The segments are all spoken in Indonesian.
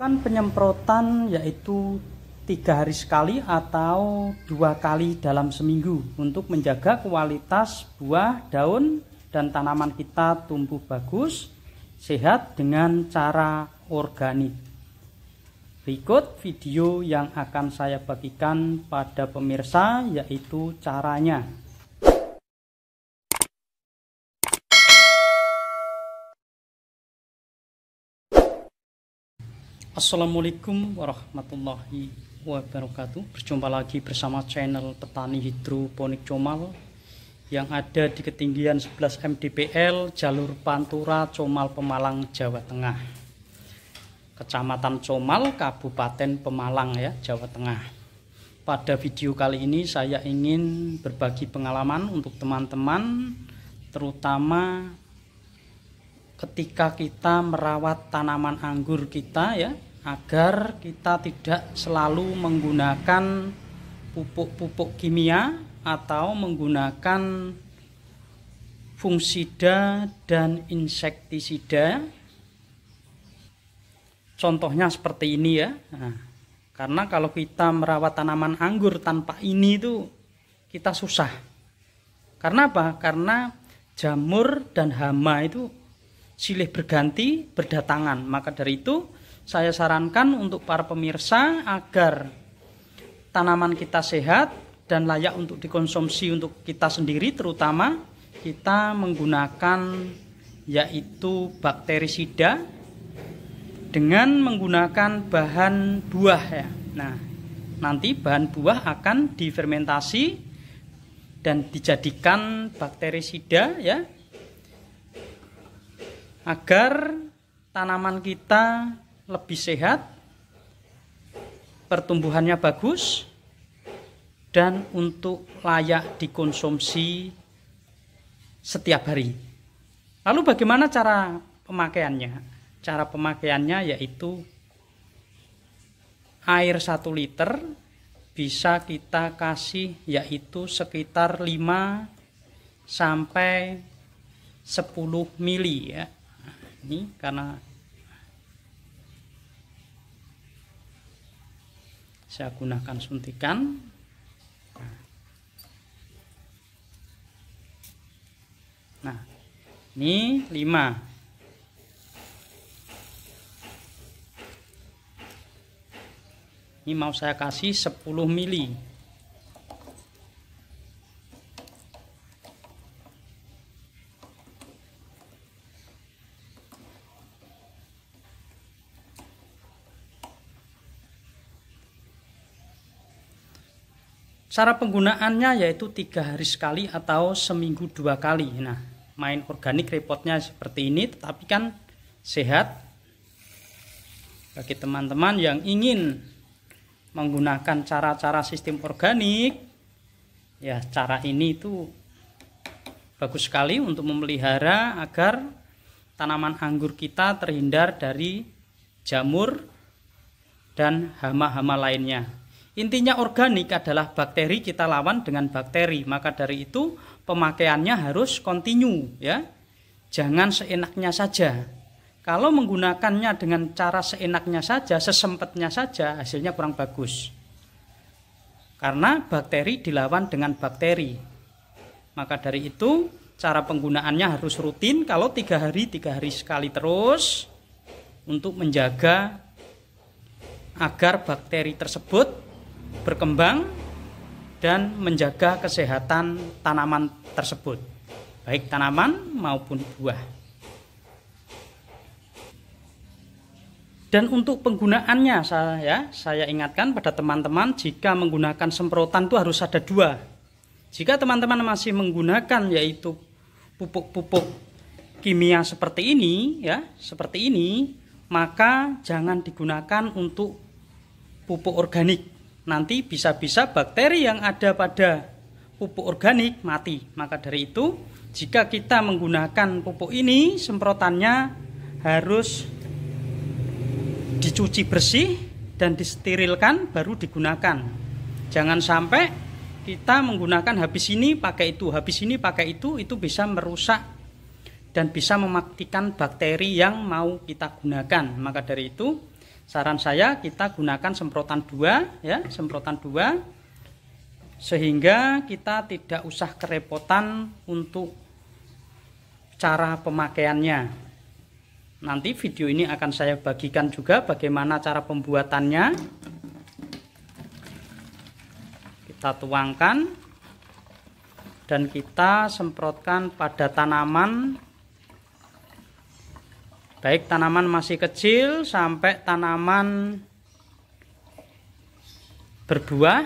Kan penyemprotan yaitu tiga hari sekali atau dua kali dalam seminggu untuk menjaga kualitas buah, daun, dan tanaman kita tumbuh bagus, sehat dengan cara organik. Berikut video yang akan saya bagikan pada pemirsa yaitu caranya. Assalamualaikum warahmatullahi wabarakatuh Berjumpa lagi bersama channel Petani Hidroponik Comal Yang ada di ketinggian 11 mdpl Jalur Pantura, Comal, Pemalang, Jawa Tengah Kecamatan Comal, Kabupaten Pemalang ya, Jawa Tengah Pada video kali ini saya ingin berbagi pengalaman untuk teman-teman Terutama ketika kita merawat tanaman anggur kita ya agar kita tidak selalu menggunakan pupuk-pupuk kimia atau menggunakan fungisida dan insektisida contohnya seperti ini ya nah, karena kalau kita merawat tanaman anggur tanpa ini itu kita susah karena apa? karena jamur dan hama itu silih berganti berdatangan maka dari itu saya sarankan untuk para pemirsa agar tanaman kita sehat dan layak untuk dikonsumsi untuk kita sendiri terutama kita menggunakan yaitu bakterisida dengan menggunakan bahan buah ya. Nah, nanti bahan buah akan difermentasi dan dijadikan bakterisida ya agar tanaman kita lebih sehat, pertumbuhannya bagus, dan untuk layak dikonsumsi setiap hari. Lalu bagaimana cara pemakaiannya? Cara pemakaiannya yaitu air 1 liter bisa kita kasih yaitu sekitar 5 sampai 10 mili ya. Ini karena saya gunakan suntikan nah, ini 5 ini mau saya kasih 10 mili Cara penggunaannya yaitu tiga hari sekali atau seminggu dua kali. Nah, main organik repotnya seperti ini, tetapi kan sehat. Bagi teman-teman yang ingin menggunakan cara-cara sistem organik, ya cara ini itu bagus sekali untuk memelihara agar tanaman anggur kita terhindar dari jamur dan hama-hama lainnya. Intinya organik adalah bakteri kita lawan dengan bakteri. Maka dari itu pemakaiannya harus kontinu ya. Jangan seenaknya saja. Kalau menggunakannya dengan cara seenaknya saja, sesempatnya saja, hasilnya kurang bagus. Karena bakteri dilawan dengan bakteri. Maka dari itu cara penggunaannya harus rutin kalau tiga hari tiga hari sekali terus untuk menjaga agar bakteri tersebut berkembang dan menjaga kesehatan tanaman tersebut, baik tanaman maupun buah. Dan untuk penggunaannya saya ya, saya ingatkan pada teman-teman jika menggunakan semprotan itu harus ada dua. Jika teman-teman masih menggunakan yaitu pupuk-pupuk kimia seperti ini ya, seperti ini, maka jangan digunakan untuk pupuk organik nanti bisa-bisa bakteri yang ada pada pupuk organik mati. Maka dari itu, jika kita menggunakan pupuk ini, semprotannya harus dicuci bersih dan disterilkan baru digunakan. Jangan sampai kita menggunakan habis ini pakai itu, habis ini pakai itu, itu bisa merusak dan bisa mematikan bakteri yang mau kita gunakan. Maka dari itu, Saran saya kita gunakan semprotan dua ya, semprotan dua sehingga kita tidak usah kerepotan untuk cara pemakaiannya. Nanti video ini akan saya bagikan juga bagaimana cara pembuatannya. Kita tuangkan dan kita semprotkan pada tanaman baik tanaman masih kecil sampai tanaman berbuah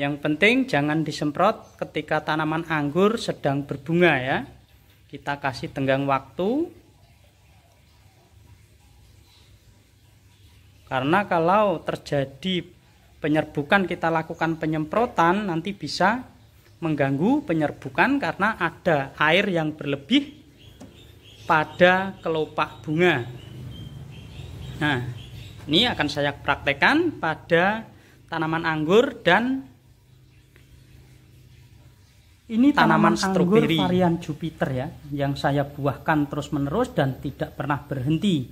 yang penting jangan disemprot ketika tanaman anggur sedang berbunga ya kita kasih tenggang waktu karena kalau terjadi penyerbukan kita lakukan penyemprotan nanti bisa mengganggu penyerbukan karena ada air yang berlebih pada kelopak bunga. Nah, ini akan saya praktekkan pada tanaman anggur dan ini tanaman, tanaman stroberi varian Jupiter ya, yang saya buahkan terus-menerus dan tidak pernah berhenti.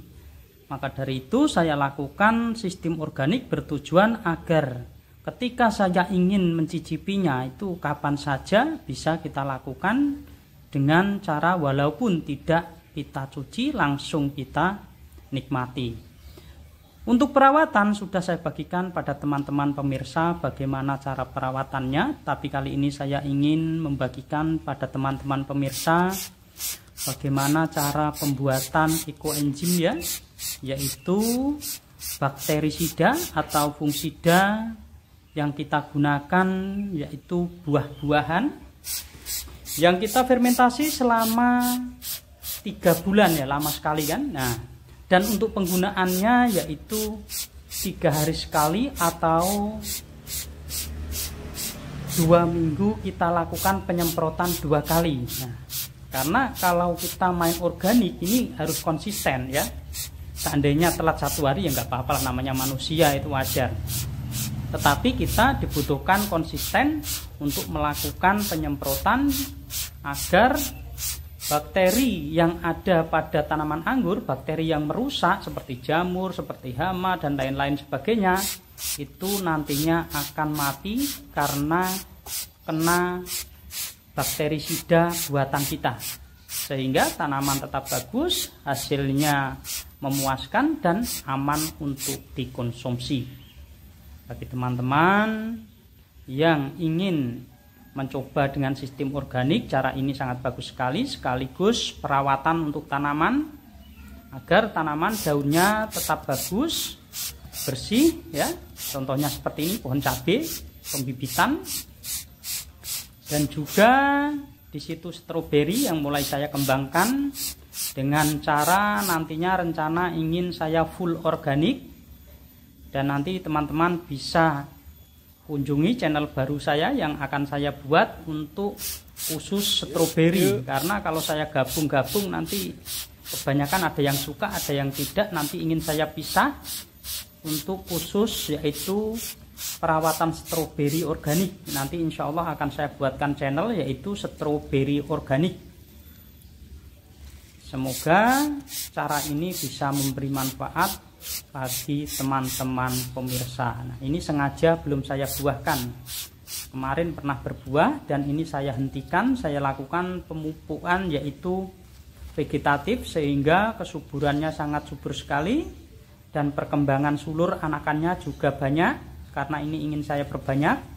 Maka dari itu saya lakukan sistem organik bertujuan agar ketika saya ingin mencicipinya itu kapan saja bisa kita lakukan dengan cara walaupun tidak kita cuci, langsung kita nikmati. Untuk perawatan sudah saya bagikan pada teman-teman pemirsa bagaimana cara perawatannya, tapi kali ini saya ingin membagikan pada teman-teman pemirsa bagaimana cara pembuatan ekoenzim ya, yaitu bakterisida atau fungisida yang kita gunakan yaitu buah-buahan yang kita fermentasi selama tiga bulan ya lama sekali kan nah dan untuk penggunaannya yaitu tiga hari sekali atau dua minggu kita lakukan penyemprotan dua kali nah, karena kalau kita main organik ini harus konsisten ya seandainya telat satu hari ya nggak apa-apa namanya manusia itu wajar tetapi kita dibutuhkan konsisten untuk melakukan penyemprotan agar bakteri yang ada pada tanaman anggur, bakteri yang merusak seperti jamur, seperti hama dan lain-lain sebagainya, itu nantinya akan mati karena kena bakteri sida buatan kita. Sehingga tanaman tetap bagus, hasilnya memuaskan dan aman untuk dikonsumsi. Bagi teman-teman yang ingin mencoba dengan sistem organik. Cara ini sangat bagus sekali, sekaligus perawatan untuk tanaman agar tanaman daunnya tetap bagus, bersih ya. Contohnya seperti ini pohon cabe pembibitan dan juga di situ stroberi yang mulai saya kembangkan dengan cara nantinya rencana ingin saya full organik dan nanti teman-teman bisa kunjungi channel baru saya yang akan saya buat untuk khusus stroberi karena kalau saya gabung-gabung nanti kebanyakan ada yang suka ada yang tidak nanti ingin saya pisah untuk khusus yaitu perawatan stroberi organik nanti insya Allah akan saya buatkan channel yaitu stroberi organik semoga cara ini bisa memberi manfaat bagi teman-teman pemirsa. Nah, ini sengaja belum saya buahkan. Kemarin pernah berbuah dan ini saya hentikan, saya lakukan pemupukan yaitu vegetatif sehingga kesuburannya sangat subur sekali dan perkembangan sulur anakannya juga banyak karena ini ingin saya perbanyak.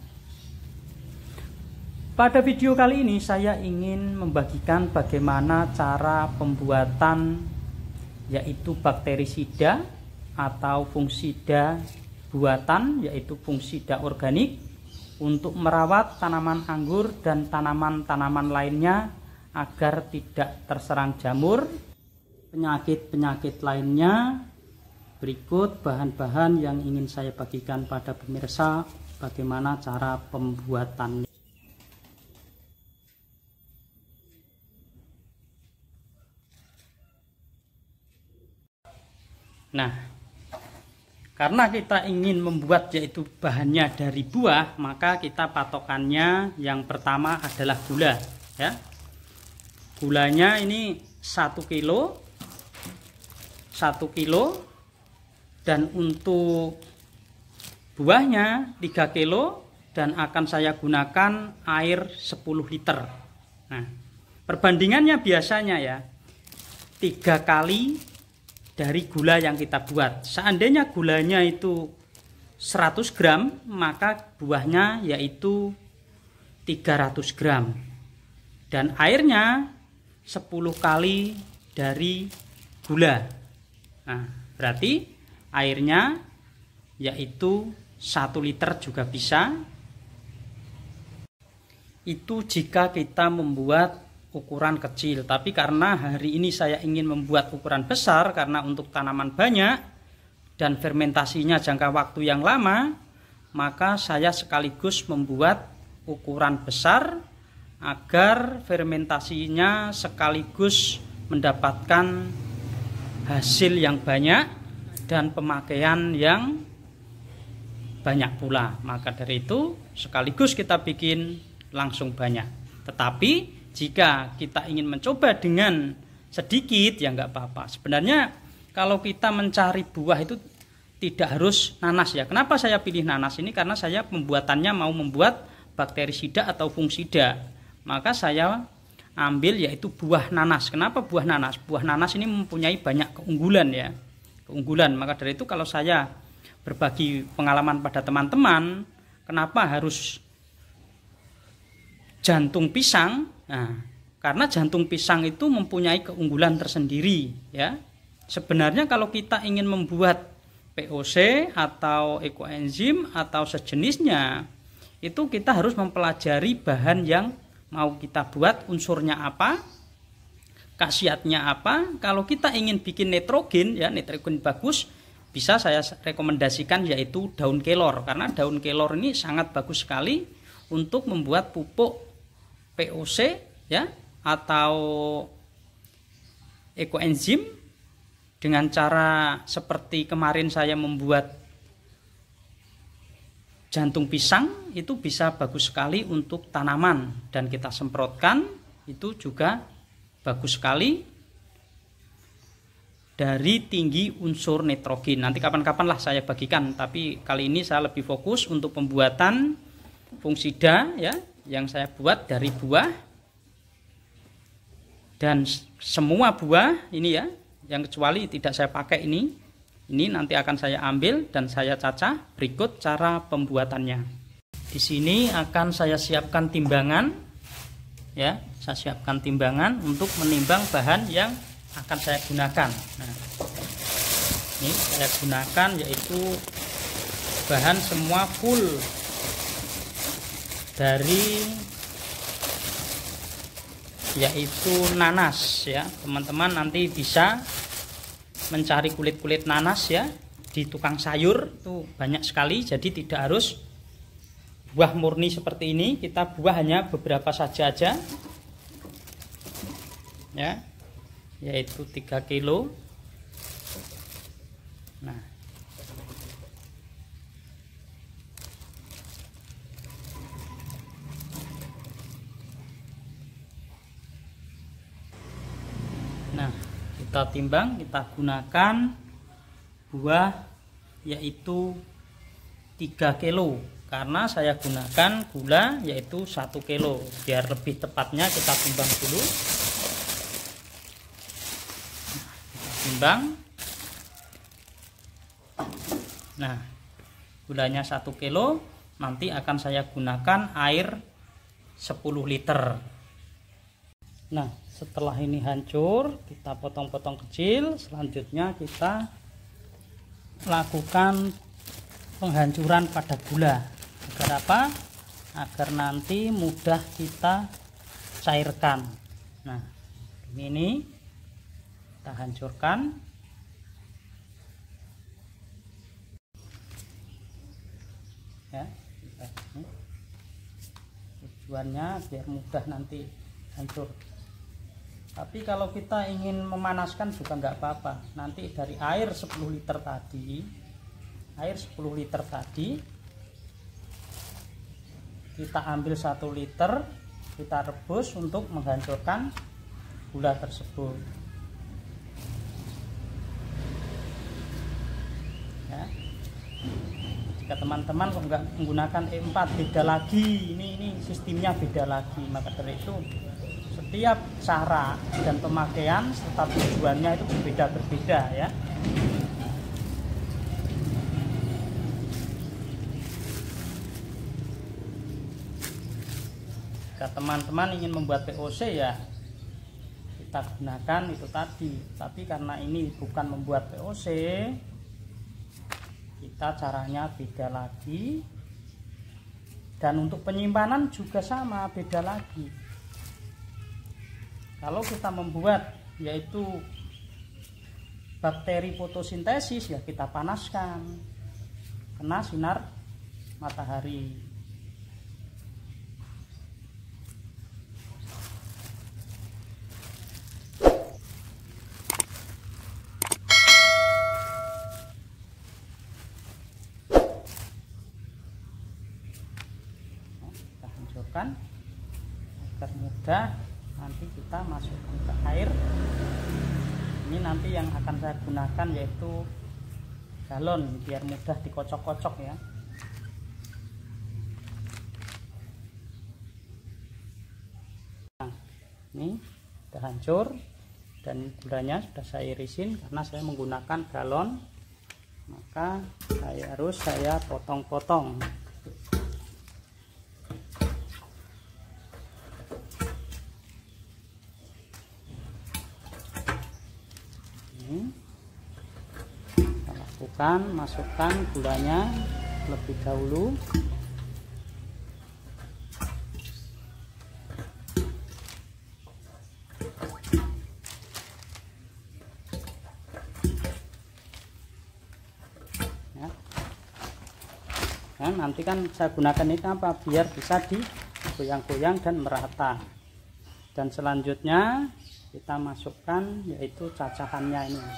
Pada video kali ini saya ingin membagikan bagaimana cara pembuatan yaitu bakterisida atau fungsida buatan yaitu fungsida organik untuk merawat tanaman anggur dan tanaman-tanaman lainnya agar tidak terserang jamur, penyakit-penyakit lainnya. Berikut bahan-bahan yang ingin saya bagikan pada pemirsa bagaimana cara pembuatannya. Nah, karena kita ingin membuat yaitu bahannya dari buah, maka kita patokannya yang pertama adalah gula, ya. Gulanya ini satu kilo satu kilo dan untuk buahnya 3 kilo dan akan saya gunakan air 10 liter. Nah, perbandingannya biasanya ya tiga kali dari gula yang kita buat. Seandainya gulanya itu 100 gram, maka buahnya yaitu 300 gram. Dan airnya 10 kali dari gula. Nah, berarti airnya yaitu 1 liter juga bisa. Itu jika kita membuat ukuran kecil. Tapi karena hari ini saya ingin membuat ukuran besar karena untuk tanaman banyak dan fermentasinya jangka waktu yang lama, maka saya sekaligus membuat ukuran besar agar fermentasinya sekaligus mendapatkan hasil yang banyak dan pemakaian yang banyak pula. Maka dari itu sekaligus kita bikin langsung banyak. Tetapi jika kita ingin mencoba dengan sedikit ya nggak apa-apa. Sebenarnya kalau kita mencari buah itu tidak harus nanas ya. Kenapa saya pilih nanas ini? Karena saya pembuatannya mau membuat bakterisida atau fungisida. Maka saya ambil yaitu buah nanas. Kenapa buah nanas? Buah nanas ini mempunyai banyak keunggulan ya. Keunggulan. Maka dari itu kalau saya berbagi pengalaman pada teman-teman, kenapa harus jantung pisang. Nah, karena jantung pisang itu mempunyai keunggulan tersendiri, ya. Sebenarnya kalau kita ingin membuat POC atau ekoenzim atau sejenisnya, itu kita harus mempelajari bahan yang mau kita buat, unsurnya apa, khasiatnya apa. Kalau kita ingin bikin nitrogen, ya nitrogen bagus, bisa saya rekomendasikan yaitu daun kelor karena daun kelor ini sangat bagus sekali untuk membuat pupuk POC ya atau ekoenzim dengan cara seperti kemarin saya membuat jantung pisang itu bisa bagus sekali untuk tanaman dan kita semprotkan itu juga bagus sekali dari tinggi unsur nitrogen. Nanti kapan-kapan lah saya bagikan, tapi kali ini saya lebih fokus untuk pembuatan fungsida ya yang saya buat dari buah dan semua buah ini ya yang kecuali tidak saya pakai ini ini nanti akan saya ambil dan saya cacah berikut cara pembuatannya di sini akan saya siapkan timbangan ya saya siapkan timbangan untuk menimbang bahan yang akan saya gunakan nah, ini saya gunakan yaitu bahan semua full dari yaitu nanas ya teman-teman nanti bisa mencari kulit-kulit nanas ya di tukang sayur itu banyak sekali jadi tidak harus buah murni seperti ini kita buah hanya beberapa saja aja ya yaitu 3 kilo nah kita timbang kita gunakan buah yaitu 3 kilo karena saya gunakan gula yaitu 1 kilo biar lebih tepatnya kita timbang dulu nah, kita timbang nah gulanya 1 kilo nanti akan saya gunakan air 10 liter nah setelah ini hancur kita potong-potong kecil selanjutnya kita lakukan penghancuran pada gula agar apa agar nanti mudah kita cairkan nah ini kita hancurkan ya tujuannya biar mudah nanti hancur tapi kalau kita ingin memanaskan juga nggak apa-apa nanti dari air 10 liter tadi air 10 liter tadi kita ambil 1 liter kita rebus untuk menghancurkan gula tersebut ya. jika teman-teman nggak menggunakan E4 beda lagi ini ini sistemnya beda lagi maka dari itu setiap cara dan pemakaian serta tujuannya itu berbeda-berbeda ya. Jika teman-teman ingin membuat POC ya kita gunakan itu tadi. Tapi karena ini bukan membuat POC, kita caranya beda lagi. Dan untuk penyimpanan juga sama, beda lagi kalau kita membuat yaitu bakteri fotosintesis ya kita panaskan kena sinar matahari kita hancurkan agar mudah masukkan ke air ini nanti yang akan saya gunakan yaitu galon biar mudah dikocok-kocok ya nah, ini sudah hancur dan gulanya sudah saya irisin karena saya menggunakan galon maka saya harus saya potong-potong masukkan gulanya lebih dahulu ya. Nah, nanti kan saya gunakan ini apa biar bisa digoyang-goyang dan merata dan selanjutnya kita masukkan yaitu cacahannya ini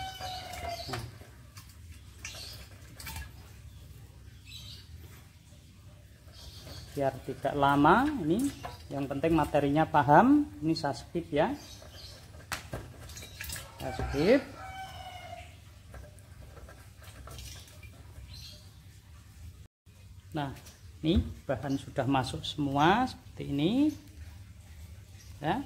biar tidak lama ini yang penting materinya paham ini saya ya saya nah ini bahan sudah masuk semua seperti ini ya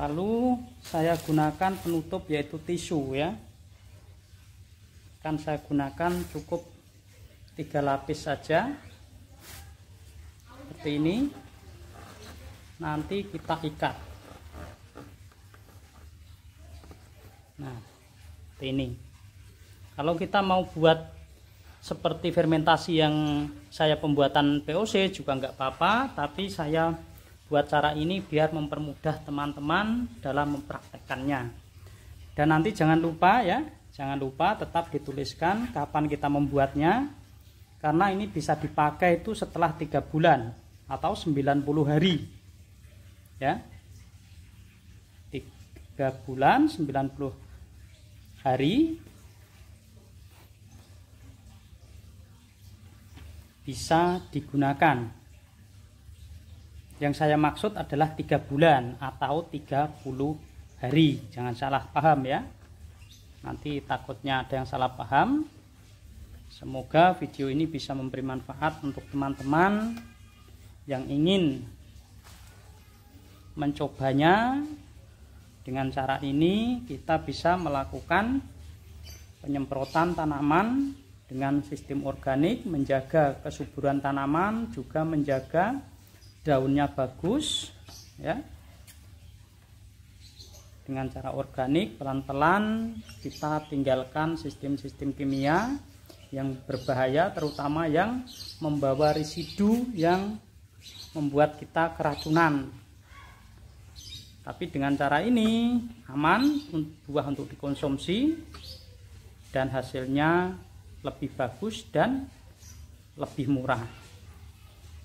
lalu saya gunakan penutup yaitu tisu ya kan saya gunakan cukup tiga lapis saja seperti ini nanti kita ikat nah seperti ini kalau kita mau buat seperti fermentasi yang saya pembuatan POC juga nggak apa-apa tapi saya buat cara ini biar mempermudah teman-teman dalam mempraktekannya dan nanti jangan lupa ya jangan lupa tetap dituliskan kapan kita membuatnya karena ini bisa dipakai itu setelah tiga bulan atau 90 hari ya 3 bulan 90 hari bisa digunakan yang saya maksud adalah 3 bulan atau 30 hari jangan salah paham ya nanti takutnya ada yang salah paham semoga video ini bisa memberi manfaat untuk teman-teman yang ingin mencobanya dengan cara ini kita bisa melakukan penyemprotan tanaman dengan sistem organik menjaga kesuburan tanaman juga menjaga daunnya bagus ya dengan cara organik pelan-pelan kita tinggalkan sistem-sistem kimia yang berbahaya terutama yang membawa residu yang membuat kita keracunan tapi dengan cara ini aman buah untuk dikonsumsi dan hasilnya lebih bagus dan lebih murah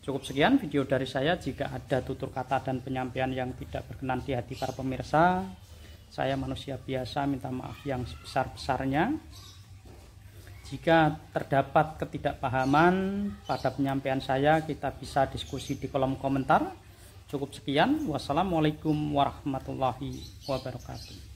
cukup sekian video dari saya jika ada tutur kata dan penyampaian yang tidak berkenan di hati para pemirsa saya manusia biasa minta maaf yang sebesar-besarnya jika terdapat ketidakpahaman pada penyampaian saya, kita bisa diskusi di kolom komentar. Cukup sekian. Wassalamualaikum warahmatullahi wabarakatuh.